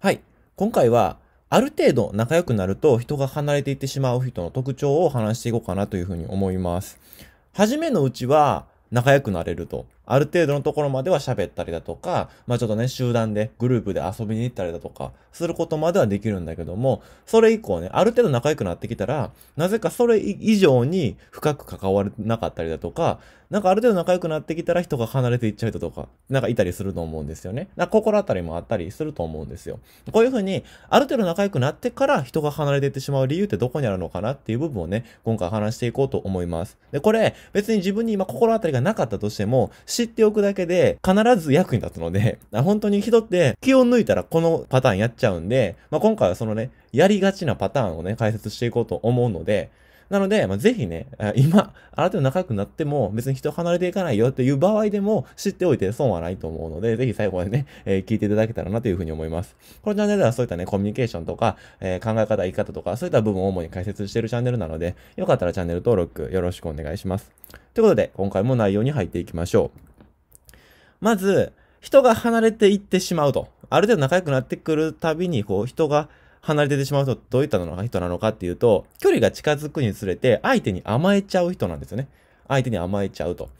はい。今回は、ある程度仲良くなると人が離れていってしまう人の特徴を話していこうかなというふうに思います。はじめのうちは仲良くなれると。ある程度のところまでは喋ったりだとか、まあちょっとね、集団で、グループで遊びに行ったりだとか、することまではできるんだけども、それ以降ね、ある程度仲良くなってきたら、なぜかそれ以上に深く関われなかったりだとか、なんかある程度仲良くなってきたら人が離れていっちゃう人とか、なんかいたりすると思うんですよね。な心当たりもあったりすると思うんですよ。こういうふうに、ある程度仲良くなってから人が離れていってしまう理由ってどこにあるのかなっていう部分をね、今回話していこうと思います。で、これ、別に自分に今心当たりがなかったとしても、知っておくだけで必ず役に立つので、本当に人って気を抜いたらこのパターンやっちゃうんで、まあ、今回はそのね、やりがちなパターンをね、解説していこうと思うので、なので、まあ、ぜひね、今、あなたと仲良くなっても、別に人離れていかないよっていう場合でも、知っておいて損はないと思うので、ぜひ最後までね、えー、聞いていただけたらなというふうに思います。このチャンネルではそういったね、コミュニケーションとか、えー、考え方、言い方とか、そういった部分を主に解説しているチャンネルなので、よかったらチャンネル登録よろしくお願いします。ということで、今回も内容に入っていきましょう。まず、人が離れていってしまうと。ある程度仲良くなってくるたびに、こう、人が離れててしまうと、どういったのが人なのかっていうと、距離が近づくにつれて、相手に甘えちゃう人なんですよね。相手に甘えちゃうと。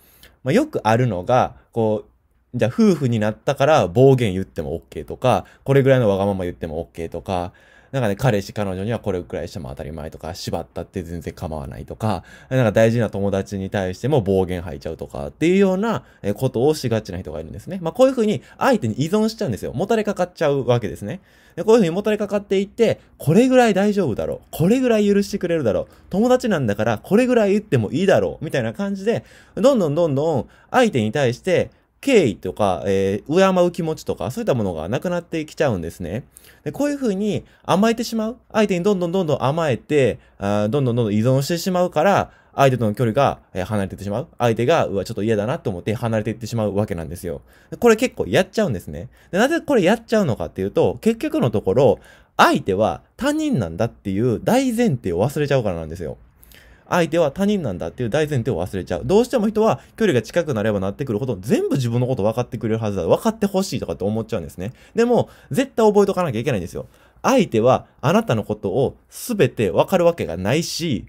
まあ、よくあるのが、こう、じゃあ夫婦になったから暴言言っても OK とか、これぐらいのわがまま言っても OK とか、なんかね、彼氏、彼女にはこれくらいしても当たり前とか、縛ったって全然構わないとか、なんか大事な友達に対しても暴言吐いちゃうとかっていうようなことをしがちな人がいるんですね。まあこういうふうに相手に依存しちゃうんですよ。もたれかかっちゃうわけですね。でこういうふうにもたれかかっていって、これぐらい大丈夫だろう。これぐらい許してくれるだろう。友達なんだからこれぐらい言ってもいいだろう。みたいな感じで、どんどんどんどん相手に対して、敬意とか、えー、敬う気持ちとか、そういったものがなくなってきちゃうんですね。でこういうふうに甘えてしまう。相手にどんどんどんどん甘えて、あどんどんどんどん依存してしまうから、相手との距離が離れていってしまう。相手が、うわ、ちょっと嫌だなと思って離れていってしまうわけなんですよ。これ結構やっちゃうんですね。でなぜこれやっちゃうのかっていうと、結局のところ、相手は他人なんだっていう大前提を忘れちゃうからなんですよ。相手は他人なんだっていう大前提を忘れちゃう。どうしても人は距離が近くなればなってくるほど全部自分のこと分かってくれるはずだ。分かってほしいとかって思っちゃうんですね。でも、絶対覚えとかなきゃいけないんですよ。相手はあなたのことを全て分かるわけがないし、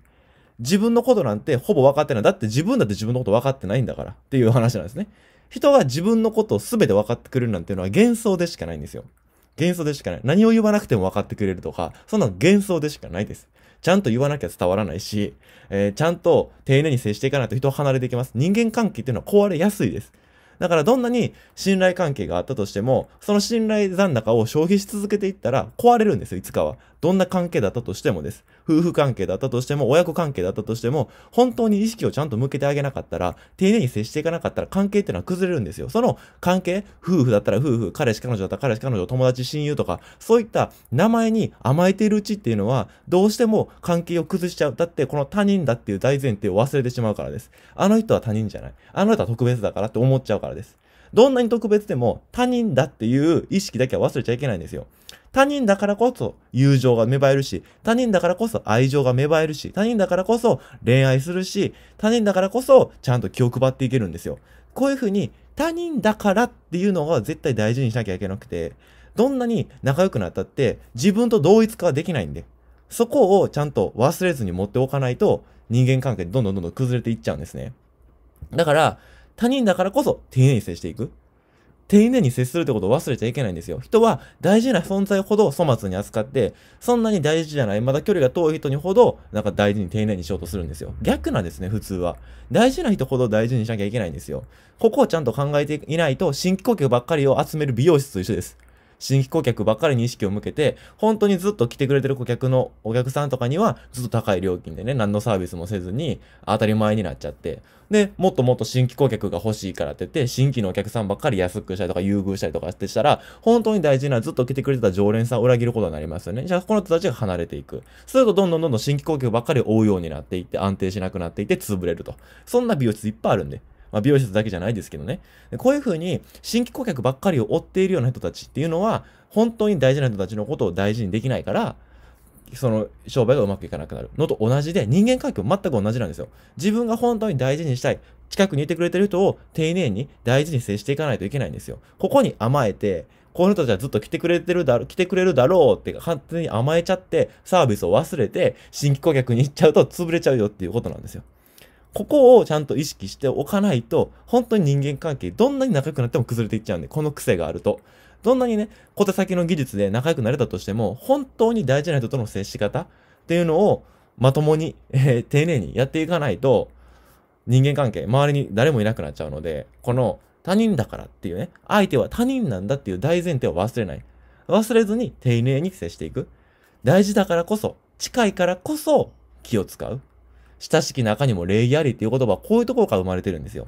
自分のことなんてほぼ分かってない。だって自分だって自分のこと分かってないんだからっていう話なんですね。人が自分のことを全て分かってくれるなんていうのは幻想でしかないんですよ。幻想でしかない。何を言わなくても分かってくれるとか、そんな幻想でしかないです。ちゃんと言わなきゃ伝わらないし、えー、ちゃんと丁寧に接していかないと人は離れていきます。人間関係っていうのは壊れやすいです。だからどんなに信頼関係があったとしても、その信頼残高を消費し続けていったら壊れるんですよ、いつかは。どんな関係だったとしてもです。夫婦関係だったとしても、親子関係だったとしても、本当に意識をちゃんと向けてあげなかったら、丁寧に接していかなかったら関係っていうのは崩れるんですよ。その関係、夫婦だったら夫婦、彼氏彼女だったら彼氏彼女、友達親友とか、そういった名前に甘えているうちっていうのは、どうしても関係を崩しちゃう。だってこの他人だっていう大前提を忘れてしまうからです。あの人は他人じゃない。あの人は特別だからって思っちゃうからです。どんなに特別でも他人だっていう意識だけは忘れちゃいけないんですよ。他人だからこそ友情が芽生えるし、他人だからこそ愛情が芽生えるし、他人だからこそ恋愛するし、他人だからこそちゃんと気を配っていけるんですよ。こういうふうに他人だからっていうのが絶対大事にしなきゃいけなくて、どんなに仲良くなったって自分と同一化はできないんで、そこをちゃんと忘れずに持っておかないと人間関係どんどんどんどん崩れていっちゃうんですね。だから、他人だからこそ丁寧に接していく。丁寧に接するってことを忘れちゃいけないんですよ。人は大事な存在ほど粗末に扱って、そんなに大事じゃない、まだ距離が遠い人にほど、なんか大事に丁寧にしようとするんですよ。逆なんですね、普通は。大事な人ほど大事にしなきゃいけないんですよ。ここをちゃんと考えていないと、深呼吸ばっかりを集める美容室と一緒です。新規顧客ばっかりに意識を向けて、本当にずっと来てくれてる顧客のお客さんとかには、ずっと高い料金でね、何のサービスもせずに、当たり前になっちゃって、で、もっともっと新規顧客が欲しいからって言って、新規のお客さんばっかり安くしたりとか優遇したりとかしてしたら、本当に大事なずっと来てくれてた常連さんを裏切ることになりますよね。じゃあ、この人たちが離れていく。すると、どんどんどんどん新規顧客ばっかり追うようになっていって、安定しなくなっていって、潰れると。そんな美容室いっぱいあるんで。まあ、美容室だけじゃないですけどね。こういうふうに、新規顧客ばっかりを追っているような人たちっていうのは、本当に大事な人たちのことを大事にできないから、その商売がうまくいかなくなるのと同じで、人間関係全く同じなんですよ。自分が本当に大事にしたい、近くにいてくれてる人を丁寧に大事に接していかないといけないんですよ。ここに甘えて、この人たちはずっと来てくれてるだろ、来てくれるだろうって勝手に甘えちゃって、サービスを忘れて、新規顧客に行っちゃうと潰れちゃうよっていうことなんですよ。ここをちゃんと意識しておかないと、本当に人間関係、どんなに仲良くなっても崩れていっちゃうんで、この癖があると。どんなにね、小手先の技術で仲良くなれたとしても、本当に大事な人との接し方っていうのを、まともに、えー、丁寧にやっていかないと、人間関係、周りに誰もいなくなっちゃうので、この他人だからっていうね、相手は他人なんだっていう大前提を忘れない。忘れずに丁寧に接していく。大事だからこそ、近いからこそ気を使う。親しき中にも礼儀ありっていう言葉はこういうところから生まれてるんですよ。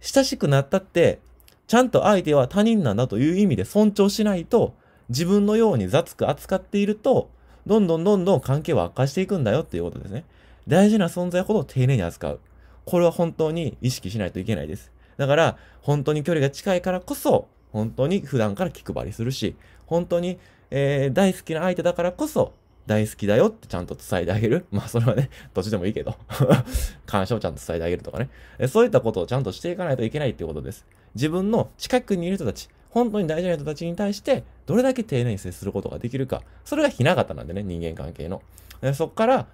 親しくなったって、ちゃんと相手は他人なんだという意味で尊重しないと、自分のように雑く扱っていると、どんどんどんどん関係は悪化していくんだよっていうことですね。大事な存在ほど丁寧に扱う。これは本当に意識しないといけないです。だから、本当に距離が近いからこそ、本当に普段から気配りするし、本当に、えー、大好きな相手だからこそ、大好きだよってちゃんと伝えてあげる。まあそれはね、どっちでもいいけど 感謝をちゃんと伝えてあげるとかね。そういったことをちゃんとしていかないといけないっていうことです。自分の近くにいる人たち、本当に大事な人たちに対して、どれだけ丁寧に接することができるか。それが雛形なんでね、人間関係の。そこから、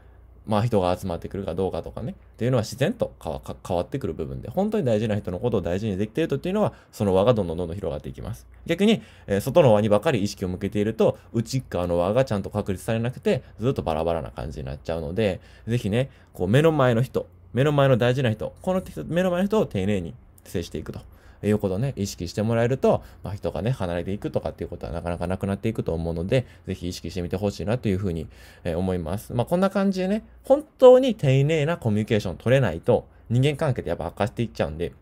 まあ人が集まってくるかどうかとかね、っていうのは自然と変わってくる部分で、本当に大事な人のことを大事にできているとっていうのは、その輪がどんどんどんどん広がっていきます。逆に、えー、外の輪にばかり意識を向けていると、内側の輪がちゃんと確立されなくて、ずっとバラバラな感じになっちゃうので、ぜひね、こう目の前の人、目の前の大事な人、この目の前の人を丁寧に接していくと。よほどね、意識してもらえると、まあ、人がね、離れていくとかっていうことはなかなかなくなっていくと思うので、ぜひ意識してみてほしいなというふうに、えー、思います。まあ、こんな感じでね、本当に丁寧なコミュニケーション取れないと、人間関係ってやっぱ悪化していっちゃうんで、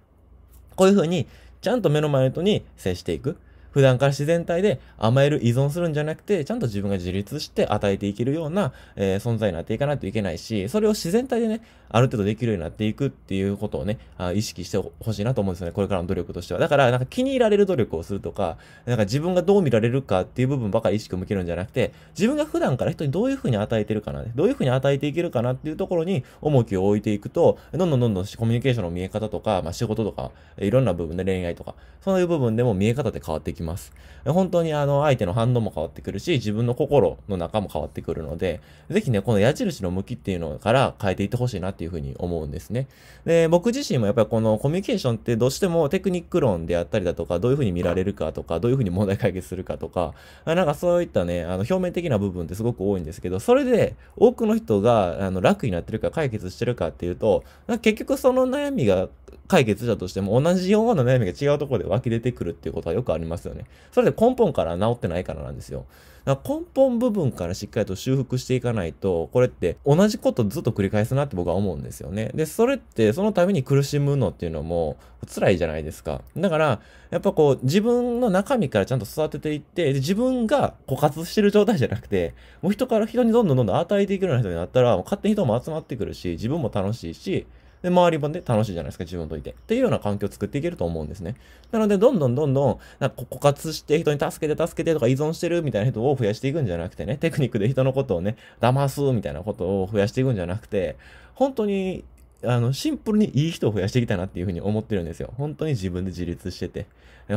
こういうふうに、ちゃんと目の前の人に接していく。普段から自然体で甘える依存するんじゃなくて、ちゃんと自分が自立して与えていけるような、えー、存在になっていかないといけないし、それを自然体でね、ある程度できるようになっていくっていうことをね、あ意識してほしいなと思うんですよね。これからの努力としては。だから、なんか気に入られる努力をするとか、なんか自分がどう見られるかっていう部分ばかり意識を向けるんじゃなくて、自分が普段から人にどういうふうに与えてるかな、ね、どういうふうに与えていけるかなっていうところに重きを置いていくと、どんどんどんどんコミュニケーションの見え方とか、まあ、仕事とか、いろんな部分で恋愛とか、そういう部分でも見え方って変わっていくきます。本当にあの相手の反応も変わってくるし、自分の心の中も変わってくるので、ぜひね、この矢印の向きっていうのから変えていってほしいなっていうふうに思うんですね。で、僕自身もやっぱりこのコミュニケーションってどうしてもテクニック論であったりだとか、どういうふうに見られるかとか、どういうふうに問題解決するかとか、なんかそういったね、あの表面的な部分ってすごく多いんですけど、それで多くの人があの楽になってるか解決してるかっていうと、結局その悩みが解決したとしても同じような悩みが違うところで湧き出てくるっていうことはよくありますよね。それで根本から治ってないからなんですよ。だから根本部分からしっかりと修復していかないと、これって同じことずっと繰り返すなって僕は思うんですよね。で、それってそのために苦しむのっていうのも辛いじゃないですか。だから、やっぱこう自分の中身からちゃんと育てていって、で自分が枯渇してる状態じゃなくて、もう人から人にどんどんどんどん与えていくような人になったら、勝手に人も集まってくるし、自分も楽しいし、で、周りもね、楽しいじゃないですか、自分といて。っていうような環境を作っていけると思うんですね。なので、どんどんどんどん、なんか枯渇して人に助けて助けてとか依存してるみたいな人を増やしていくんじゃなくてね、テクニックで人のことをね、騙すみたいなことを増やしていくんじゃなくて、本当にあの、シンプルにいい人を増やしていきたいなっていうふうに思ってるんですよ。本当に自分で自立してて。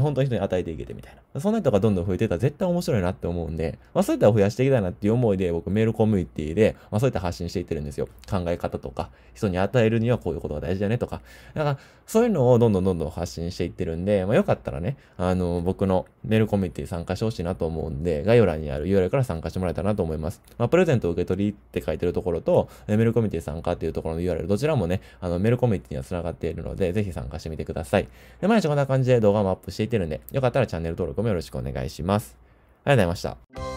本当に人に与えていけてみたいな。そんな人がどんどん増えてたら絶対面白いなって思うんで、まあそういったら増やしていきたいなっていう思いで僕メールコミュニティで、まあそういった発信していってるんですよ。考え方とか、人に与えるにはこういうことが大事だねとか。だからそういうのをどんどんどんどん発信していってるんで、まあよかったらね、あの僕のメールコミュニティ参加してほしいなと思うんで、概要欄にある URL から参加してもらえたらなと思います。まあプレゼント受け取りって書いてるところと、メールコミュニティ参加っていうところの URL、どちらもね、あのメールコミュニティには繋がっているので、ぜひ参加してみてください。で、毎日こんな感じで動画もアップしてしていてるんで、よかったらチャンネル登録もよろしくお願いします。ありがとうございました。